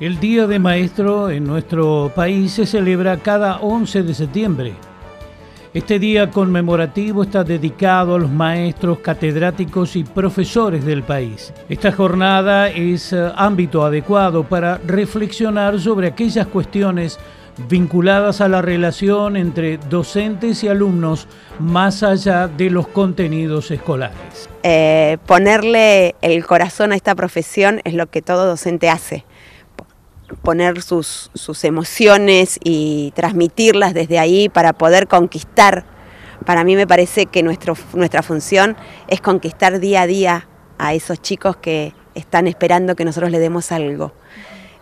El Día de Maestro en nuestro país se celebra cada 11 de septiembre. Este día conmemorativo está dedicado a los maestros, catedráticos y profesores del país. Esta jornada es eh, ámbito adecuado para reflexionar sobre aquellas cuestiones vinculadas a la relación entre docentes y alumnos más allá de los contenidos escolares. Eh, ponerle el corazón a esta profesión es lo que todo docente hace poner sus, emociones y transmitirlas desde ahí para poder conquistar. Para mí me parece que nuestra función es conquistar día a día a esos chicos que están esperando que nosotros le demos algo.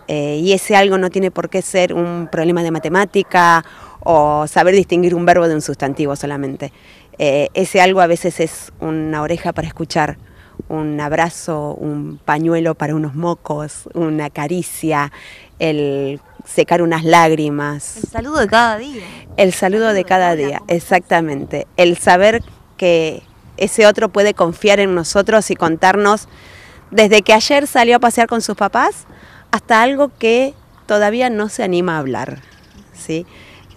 Eh, y ese algo no tiene por qué ser un problema de matemática o saber distinguir un verbo de un sustantivo solamente. Eh, ese algo a veces es una oreja para escuchar un abrazo, un pañuelo para unos mocos, una caricia, el secar unas lágrimas. El saludo de cada día. El saludo, de cada día, exactamente. El saber que ese otro puede confiar en nosotros y contarnos desde que ayer salió a pasear con sus papás hasta algo que todavía no se anima a hablar. ¿sí?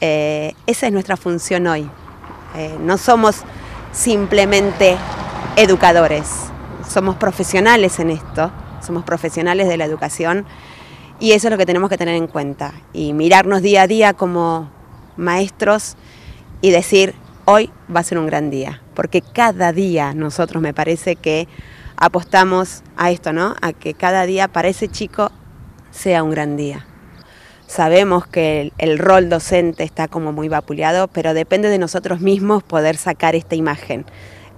Eh, esa es nuestra función hoy. Eh, no somos simplemente educadores somos profesionales en esto, somos profesionales de la educación y eso es lo que tenemos que tener en cuenta y mirarnos día a día como maestros y decir, hoy va a ser un gran día, porque cada día nosotros me parece que apostamos a esto, ¿no? A que cada día para ese chico sea un gran día. Sabemos que el, rol docente está como muy vapuleado, pero depende de nosotros mismos poder sacar esta imagen.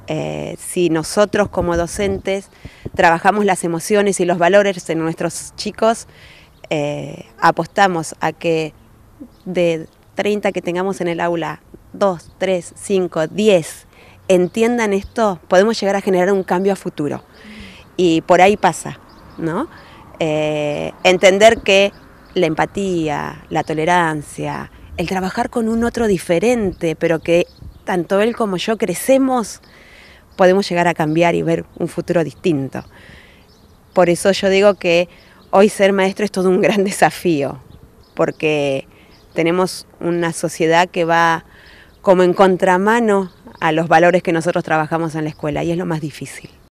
Eh, si nosotros como docentes trabajamos las emociones y los valores en nuestros chicos, eh, apostamos a que de 30 que tengamos en el aula, 2, 3, 5, 10 entiendan esto, podemos llegar a generar un cambio a futuro. Y por ahí pasa, ¿no? Eh, entender que la empatía, la tolerancia, el trabajar con un otro diferente, pero que tanto él como yo crecemos podemos llegar a cambiar y ver un futuro distinto. Por eso yo digo que hoy ser maestro es todo un gran desafío, porque tenemos una sociedad que va como en contramano a los valores que nosotros trabajamos en la escuela y es lo más difícil.